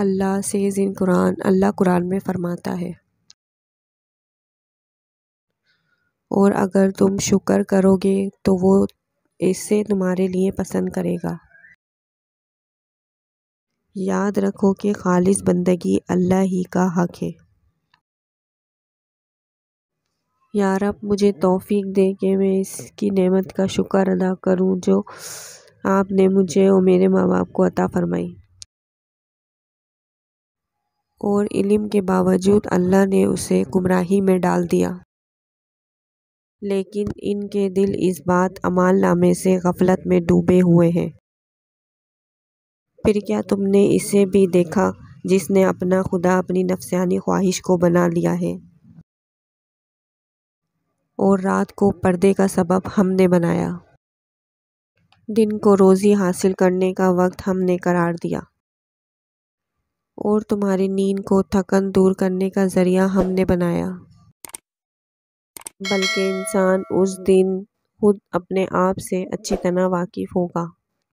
अल्लाह से जिन कुरान अल्लाह कुरान में फ़रमाता है और अगर तुम शुक्र करोगे तो वो इसे तुम्हारे लिए पसंद करेगा याद रखो कि खालिस बंदगी अल्लाह ही का हक है यार अब मुझे तौफीक दे कि मैं इसकी नेमत का शुक्र अदा करूं जो आपने मुझे और मेरे माँ बाप को अता फ़रमाई और इल्म के बावजूद अल्लाह ने उसे गुमराही में डाल दिया लेकिन इनके दिल इस बात अमाल नामे से गफलत में डूबे हुए हैं फिर क्या तुमने इसे भी देखा जिसने अपना खुदा अपनी नफसानी ख्वाहिश को बना लिया है और रात को पर्दे का सबब हमने बनाया दिन को रोज़ी हासिल करने का वक्त हमने करार दिया और तुम्हारी नींद को थकन दूर करने का ज़रिया हमने बनाया बल्कि इंसान उस दिन खुद अपने आप से अच्छी तरह वाकिफ़ होगा